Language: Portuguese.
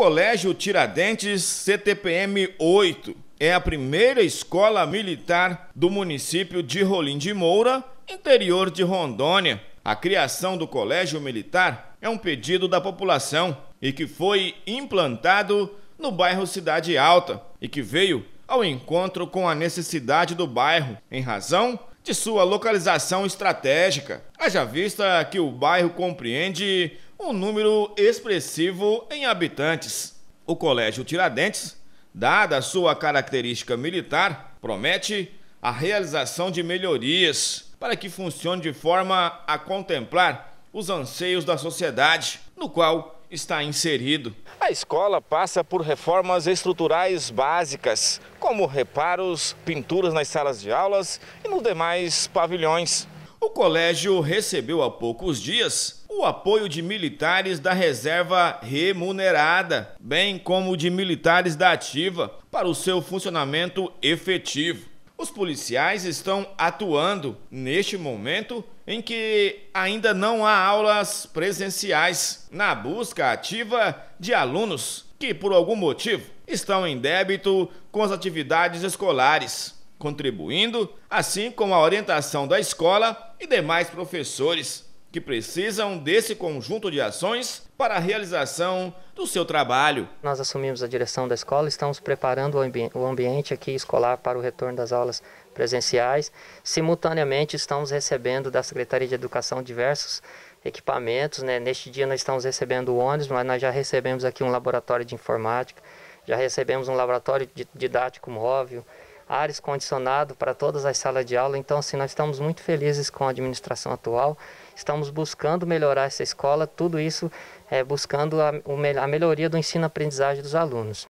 Colégio Tiradentes, CTPM 8, é a primeira escola militar do município de Rolim de Moura, interior de Rondônia. A criação do Colégio Militar é um pedido da população e que foi implantado no bairro Cidade Alta e que veio ao encontro com a necessidade do bairro, em razão de sua localização estratégica, haja vista que o bairro compreende um número expressivo em habitantes. O Colégio Tiradentes, dada sua característica militar, promete a realização de melhorias para que funcione de forma a contemplar os anseios da sociedade, no qual está inserido. A escola passa por reformas estruturais básicas, como reparos, pinturas nas salas de aulas e nos demais pavilhões. O colégio recebeu há poucos dias o apoio de militares da reserva remunerada, bem como de militares da ativa, para o seu funcionamento efetivo. Os policiais estão atuando neste momento em que ainda não há aulas presenciais, na busca ativa de alunos que, por algum motivo, estão em débito com as atividades escolares, contribuindo assim com a orientação da escola e demais professores que precisam desse conjunto de ações para a realização do seu trabalho. Nós assumimos a direção da escola, estamos preparando o, ambiente aqui escolar para o retorno das aulas presenciais. Simultaneamente, estamos recebendo da Secretaria de Educação diversos equipamentos. Né? Neste dia, nós estamos recebendo o ônibus, mas nós já recebemos aqui um laboratório de informática, já recebemos um laboratório didático móvel, ares condicionado para todas as salas de aula. Então, assim, nós estamos muito felizes com a administração atual Estamos buscando melhorar essa escola, tudo isso é, buscando a, a melhoria do ensino-aprendizagem dos alunos.